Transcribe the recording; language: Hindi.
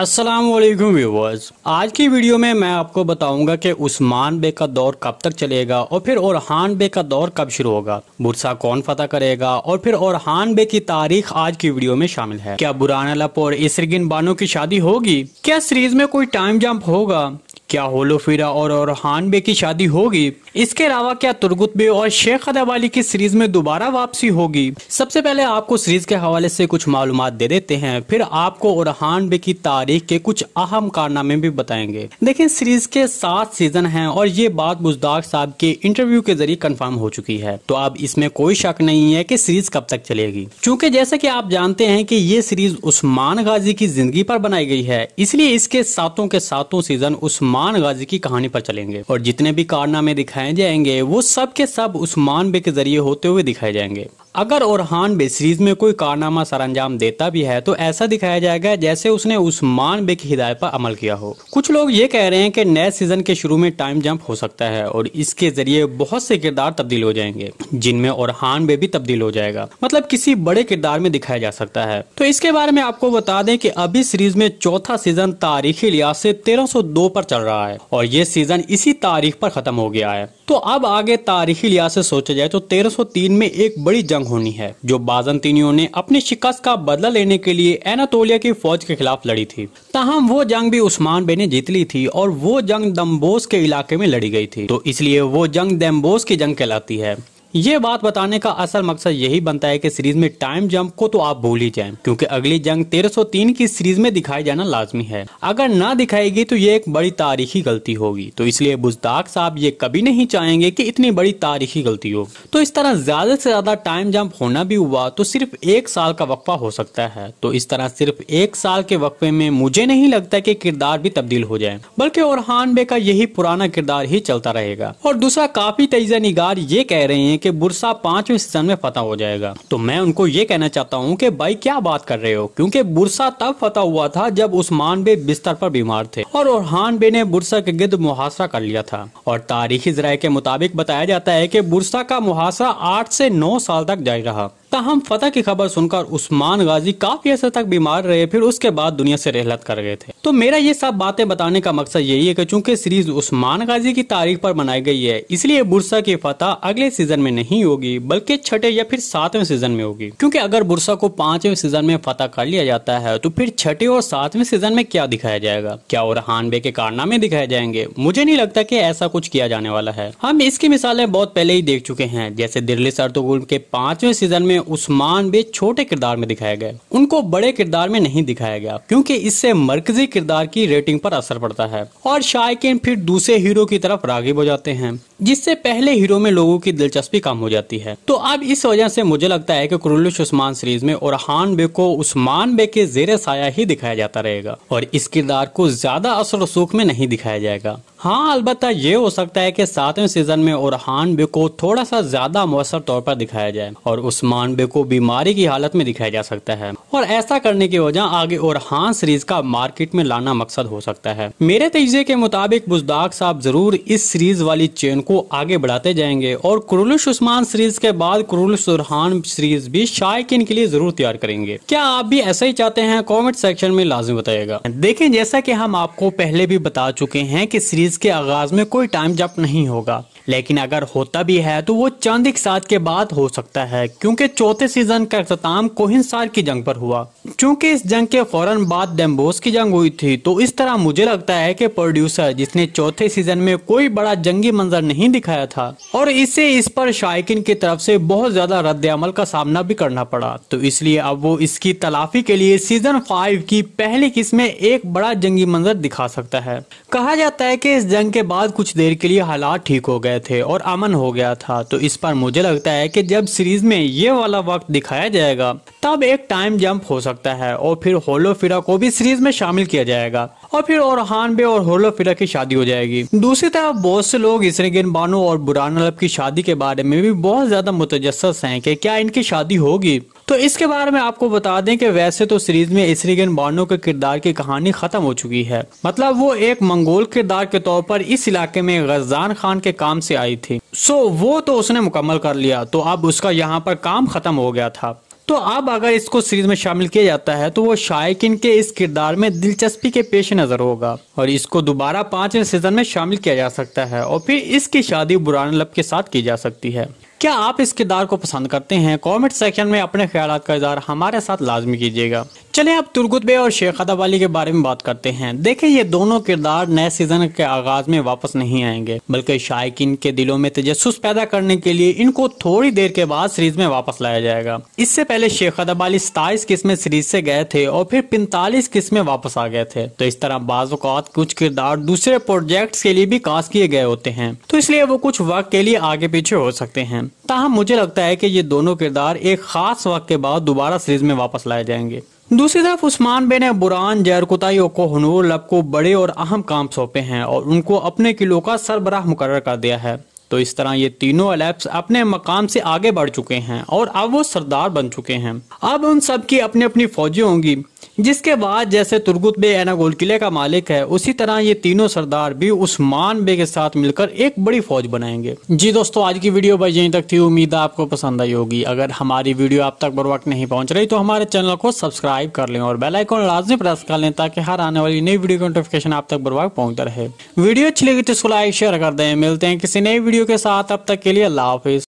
असलम व्यूवर्स आज की वीडियो में मैं आपको बताऊंगा कि उस्मान बे का दौर कब तक चलेगा और फिर औरहान बे का दौर कब शुरू होगा बुरसा कौन फतह करेगा और फिर औरहान बे की तारीख आज की वीडियो में शामिल है क्या अलप और इसरगिन बानो की शादी होगी क्या सीरीज में कोई टाइम जम्प होगा क्या होलोफिरा और औरहान बे की शादी होगी इसके अलावा क्या तुर्गुतबे बे और शेख अदब की सीरीज में दोबारा वापसी होगी सबसे पहले आपको सीरीज के हवाले से कुछ मालूम दे देते हैं फिर आपको औरहान बे की तारीख के कुछ अहम कारनामे भी बताएंगे देखिए सीरीज के सात सीजन हैं और ये बात बुजदाग साहब के इंटरव्यू के जरिए कन्फर्म हो चुकी है तो अब इसमें कोई शक नहीं है की सीरीज कब तक चलेगी चूँकि जैसे की आप जानते हैं की ये सीरीज उस्मान गाजी की जिंदगी आरोप बनाई गई है इसलिए इसके सातों के सातों सीजन उस्मान उस्मान गाजी की कहानी पर चलेंगे और जितने भी कारनामे दिखाए जाएंगे वो सब के सब उस्मान बे के जरिए होते हुए दिखाए जाएंगे अगर ओरहान सीरीज में कोई कारनामा सर अंजाम देता भी है तो ऐसा दिखाया जाएगा जैसे उसने उस्मान बे की हिदायत पर अमल किया हो कुछ लोग ये कह रहे हैं कि नए सीजन के शुरू में टाइम जंप हो सकता है और इसके जरिए बहुत से किरदार तब्दील हो जाएंगे जिनमें ओरहान बे भी तब्दील हो जाएगा मतलब किसी बड़े किरदार में दिखाया जा सकता है तो इसके बारे में आपको बता दें की अभी सीरीज में चौथा सीजन तारीखी लिहाज से तेरह पर चल रहा है और ये सीजन इसी तारीख पर खत्म हो गया है तो अब आगे तारीखी लिहाज से सोचा जाए तो 1303 में एक बड़ी जंग होनी है जो बाजनतीनियों ने अपनी शिकस्त का बदला लेने के लिए एनातोलिया की फौज के खिलाफ लड़ी थी तहम वो जंग भी उस्मान बे ने जीत ली थी और वो जंग दम्बोस के इलाके में लड़ी गई थी तो इसलिए वो जंग दम्बोस की जंग कहलाती है ये बात बताने का असल मकसद यही बनता है कि सीरीज में टाइम जंप को तो आप भूल ही जाएं क्योंकि अगली जंग 1303 की सीरीज में दिखाई जाना लाजमी है अगर ना दिखाएगी तो ये एक बड़ी तारीखी गलती होगी तो इसलिए बुजदाक साहब ये कभी नहीं चाहेंगे कि इतनी बड़ी तारीखी गलती हो तो इस तरह ज्यादा से ज्यादा टाइम जम्प होना भी हुआ तो सिर्फ एक साल का वक्फा हो सकता है तो इस तरह सिर्फ एक साल के वक्फे में मुझे नहीं लगता की किरदार भी तब्दील हो जाए बल्कि और का यही पुराना किरदार ही चलता रहेगा और दूसरा काफी तेजा निगार ये कह रहे हैं कि बुरसा पांचवें सीजन में फतह हो जाएगा तो मैं उनको ये कहना चाहता हूँ कि भाई क्या बात कर रहे हो क्योंकि बुरसा तब फतह हुआ था जब उस्मान बे बिस्तर पर बीमार थे और ओरहान बे ने बुरसा के गिर्द मुहासरा कर लिया था और तारीखी जराये के मुताबिक बताया जाता है की बुरसा का मुहासरा आठ से नौ साल तक जारी रहा तहम फतेह की खबर सुनकर उस्मान गाजी काफी असर तक बीमार रहे फिर उसके बाद दुनिया से रहलत कर गए थे तो मेरा ये सब बातें बताने का मकसद यही है कि चूंकि सीरीज उस्मान गाजी की तारीख पर बनाई गई है इसलिए बुरसा की फतह अगले सीजन में नहीं होगी बल्कि छठे या फिर सातवें सीजन में होगी क्योंकि अगर बुरसा को पांचवें सीजन में फतह कर लिया जाता है तो फिर छठे और सातवें सीजन में क्या दिखाया जाएगा क्या और हानबे के कारनामे दिखाए जाएंगे मुझे नहीं लगता की ऐसा कुछ किया जाने वाला है हम इसकी मिसालें बहुत पहले ही देख चुके हैं जैसे दिल्ली सरतुगुल के पांचवें सीजन में में उस्मान भी छोटे किरदार में दिखाए गए उनको बड़े किरदार में नहीं दिखाया गया क्योंकि इससे मरकजी किरदार की रेटिंग पर असर पड़ता है और शायक फिर दूसरे हीरो की तरफ रागिब हो जाते हैं जिससे पहले हीरो में लोगों की दिलचस्पी कम हो जाती है तो अब इस वजह से मुझे लगता है कि कुरुलुश उस्मान सीरीज में ओरहान बे को उस्मान बे के जेर साया ही दिखाया जाता रहेगा और इस किरदार को ज्यादा असर रसूख में नहीं दिखाया जाएगा हाँ अलबत्त ये हो सकता है कि सातवें सीजन में उरहान बे को थोड़ा सा ज्यादा मौसर तौर पर दिखाया जाए और उस्मान बे को बीमारी की हालत में दिखाया जा सकता है और ऐसा करने की वजह आगे उरहान सीरीज का मार्केट में लाना मकसद हो सकता है मेरे तजे के मुताबिक बुजदाग साहब जरूर इस सीरीज वाली चेन को आगे बढ़ाते जाएंगे और कुरुलश उस्मान सीरीज के बाद कुरुलश उरहान सीरीज भी शायक के लिए जरूर तैयार करेंगे क्या आप भी ऐसा ही चाहते हैं कॉमेंट सेक्शन में लाजमी बताइएगा देखें जैसा की हम आपको पहले भी बता चुके हैं की सीरीज सीरीज के आगाज में कोई टाइम जंप नहीं होगा लेकिन अगर होता भी है तो वो चंद एक साल के बाद हो सकता है क्योंकि चौथे सीजन का अख्ताम कोहिन साल की जंग पर हुआ क्योंकि इस जंग के फौरन बाद डेम्बोस की जंग हुई थी तो इस तरह मुझे लगता है कि प्रोड्यूसर जिसने चौथे सीजन में कोई बड़ा जंगी मंजर नहीं दिखाया था और इसे इस पर शायकिन की तरफ से बहुत ज्यादा रद्द अमल का सामना भी करना पड़ा तो इसलिए अब वो इसकी तलाफी के लिए सीजन फाइव की पहली किस्म में एक बड़ा जंगी मंजर दिखा सकता है कहा जाता है की इस जंग के बाद कुछ देर के लिए हालात ठीक हो गए थे और अमन हो गया था तो इस पर मुझे लगता है कि जब सीरीज में ये वाला वक्त दिखाया जाएगा तब एक टाइम जंप हो सकता है और फिर होलोफिरा को भी सीरीज में शामिल किया जाएगा और फिर औरहान बे और होलोफिला की शादी हो जाएगी दूसरी तरफ बहुत से लोग इसरगिन बानो और बुरान अलब की शादी के बारे में भी बहुत ज्यादा मुतजस हैं कि क्या इनकी शादी होगी तो इसके बारे में आपको बता दें कि वैसे तो सीरीज में इसरीगन बानो के किरदार की कहानी खत्म हो चुकी है मतलब वो एक मंगोल किरदार के तौर पर इस इलाके में गजान खान के काम से आई थी सो वो तो उसने मुकम्मल कर लिया तो अब उसका यहाँ पर काम खत्म हो गया था तो अब अगर इसको सीरीज में शामिल किया जाता है तो वो शायकिन के इस किरदार में दिलचस्पी के पेश नज़र होगा और इसको दोबारा पांचवें सीजन में शामिल किया जा सकता है और फिर इसकी शादी बुरान लब के साथ की जा सकती है क्या आप इस किरदार को पसंद करते हैं कमेंट सेक्शन में अपने ख्याल का इजहार हमारे साथ लाजमी कीजिएगा चले अब तुर्गुत बे और शेख अदब अली के बारे में बात करते हैं देखें ये दोनों किरदार नए सीजन के आगाज में वापस नहीं आएंगे बल्कि शायक के दिलों में तजस पैदा करने के लिए इनको थोड़ी देर के बाद सीरीज में वापस लाया जाएगा इससे पहले शेख अदब अली सताईस किस्में सीरीज से गए थे और फिर पैंतालीस किस्में वापस आ गए थे तो इस तरह बाजात कुछ किरदार दूसरे प्रोजेक्ट के लिए भी कास्ट किए गए होते हैं तो इसलिए वो कुछ वक्त के लिए आगे पीछे हो सकते हैं ताहम मुझे लगता है कि ये दोनों किरदार एक खास वक्त के बाद दोबारा सीरीज में वापस लाए जाएंगे दूसरी तरफ उस्मान बे ने बुरान जैरकुताई और कोहनूर लब को बड़े और अहम काम सौंपे हैं और उनको अपने किलो का सरबराह मुकर कर दिया है तो इस तरह ये तीनों अलेप्स अपने मकाम से आगे बढ़ चुके हैं और अब वो सरदार बन चुके हैं अब उन सब की अपनी अपनी फौजी होंगी जिसके बाद जैसे तुर्गुत बे एनागोल किले का मालिक है उसी तरह ये तीनों सरदार भी उस्मान बे के साथ मिलकर एक बड़ी फौज बनाएंगे जी दोस्तों आज की वीडियो बस यहीं तक थी उम्मीद आपको पसंद आई होगी अगर हमारी वीडियो आप तक बर वक्त नहीं पहुंच रही तो हमारे चैनल को सब्सक्राइब कर लें और बेलाइकॉन लाजमी प्रेस कर लें ताकि हर आने वाली नई वीडियो का नोटिफिकेशन आप तक बर वक्त पहुँचता रहे वीडियो अच्छी लगी तो इसको लाइक शेयर कर दें मिलते हैं किसी नई वीडियो के साथ अब तक के लिए अल्लाह हाफिज